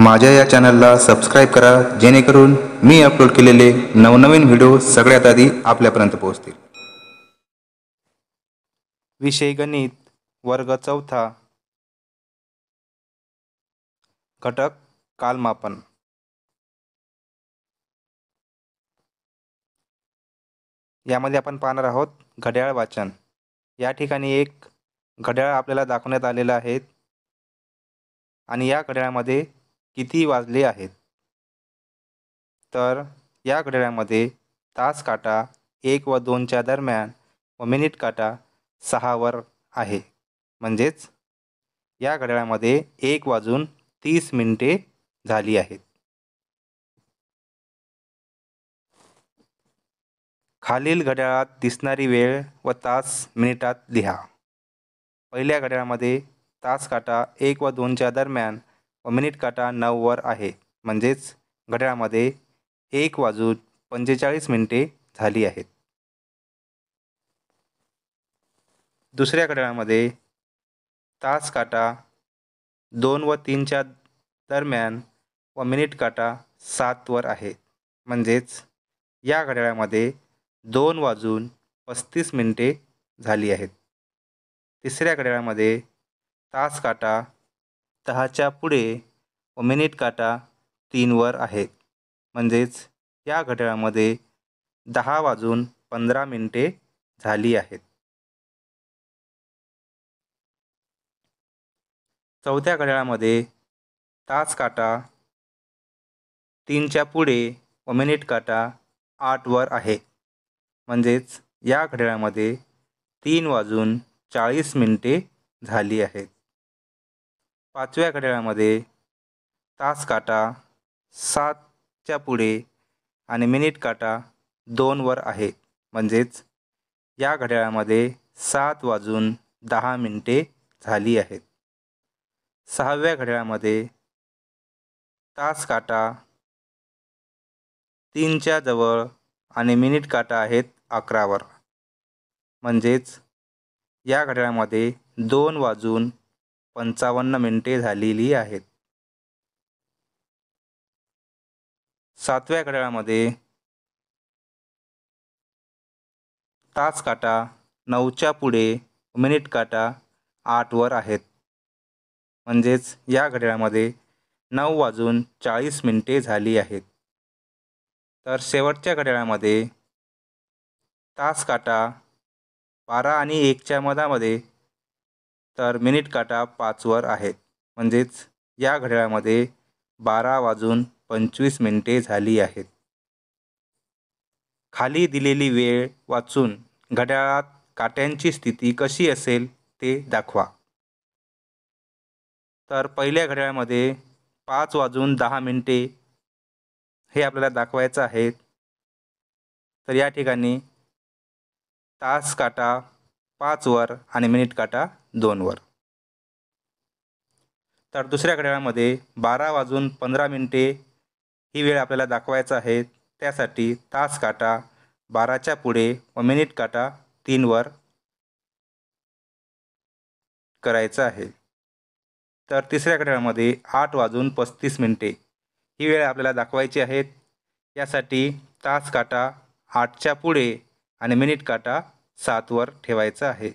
माझ्या या चॅनलला सबस्क्राईब करा जेणेकरून मी अपलोड केलेले नवनवीन व्हिडिओ सगळ्यात आधी आपल्यापर्यंत पोहोचतील विषय गणित वर्ग चौथा घटक कालमापन यामध्ये आपण पाहणार आहोत घड्याळ वाचन या ठिकाणी एक घड्याळ आपल्याला दाखवण्यात आलेलं आहे आणि या घड्याळामध्ये किती वाजले आहेत तर या घड्याळामध्ये तास काटा एक व दोनच्या दरम्यान व मिनिट काटा सहावर आहे म्हणजेच या घड्याळामध्ये एक वाजून तीस मिनिटे झाली आहेत खालील घड्याळात दिसणारी वेळ व तास मिनिटात लिहा पहिल्या घड्याळामध्ये तास काटा एक व दोनच्या दरम्यान व मिनिट काटा नऊवर आहे म्हणजेच घड्याळामध्ये एक वाजून पंचेचाळीस मिनिटे झाली आहेत दुसऱ्या घड्याळामध्ये तास काटा दोन व तीनच्या दरम्यान व मिनिट काटा सातवर आहे म्हणजेच या घड्याळामध्ये दोन वाजून पस्तीस मिनिटे झाली आहेत तिसऱ्या घड्याळामध्ये तास काटा दहाच्या पुढे मिनिट काटा तीनवर आहेत म्हणजेच या घड्याळामध्ये दहा वाजून पंधरा मिनटे झाली आहेत चौथ्या घड्याळामध्ये तास काटा तीनच्या पुढे मिनिट काटा आठवर आहे म्हणजेच या घड्याळामध्ये तीन वाजून चाळीस मिनटे झाली आहेत पाचव्या घड्याळामध्ये तास काटा सातच्या पुढे आणि मिनिट काटा दोनवर आहे म्हणजेच या घड्याळामध्ये सात वाजून दहा मिनटे झाली आहेत सहाव्या घड्याळामध्ये तास काटा तीनच्या जवळ आणि मिनिट काटा आहेत अकरावर म्हणजेच या घड्याळामध्ये दोन वाजून पंचावन्न मिनिटे झालेली आहेत सातव्या घड्याळामध्ये तास काटा नऊच्या पुढे मिनिट काटा आठवर आहेत म्हणजेच या घड्याळामध्ये नऊ वाजून चाळीस मिनिटे झाली आहेत तर शेवटच्या घड्याळामध्ये तास काटा बारा आणि एकच्या मधामध्ये तर मिनिट काटा पाचवर आहे म्हणजेच या घड्याळामध्ये बारा वाजून पंचवीस मिनिटे झाली आहेत खाली दिलेली वेळ वाचून घड्याळात काट्यांची स्थिती कशी असेल ते दाखवा तर पहिल्या घड्याळामध्ये पाच वाजून दहा मिनिटे हे आपल्याला दाखवायचं आहे तर या ठिकाणी तास काटा पाचवर आणि मिनिट काटा दोनवर तर दुसऱ्या घड्याळामध्ये बारा वाजून पंधरा मिनिटे ही वेळ आपल्याला दाखवायचा आहे त्यासाठी तास काटा बाराच्या पुढे व मिनिट काटा तीनवर करायचा आहे तर तिसऱ्या घड्याळामध्ये आठ वाजून पस्तीस मिनिटे ही वेळ आपल्याला दाखवायची आहे यासाठी तास काटा आठच्या पुढे आणि मिनिट काटा सातवर ठेवायचं आहे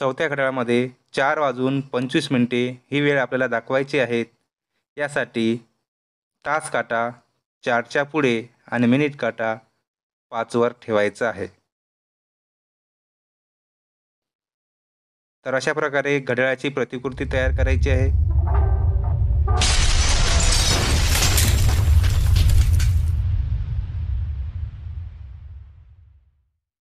चौथ्या घड्याळामध्ये चार वाजून पंचवीस मिनटे ही वेळ आपल्याला दाखवायची आहेत यासाठी तास काटा चारच्या पुढे आणि मिनिट काटा पाचवर ठेवायचा आहे तर अशा प्रकारे घड्याळाची प्रतिकृती तयार करायची आहे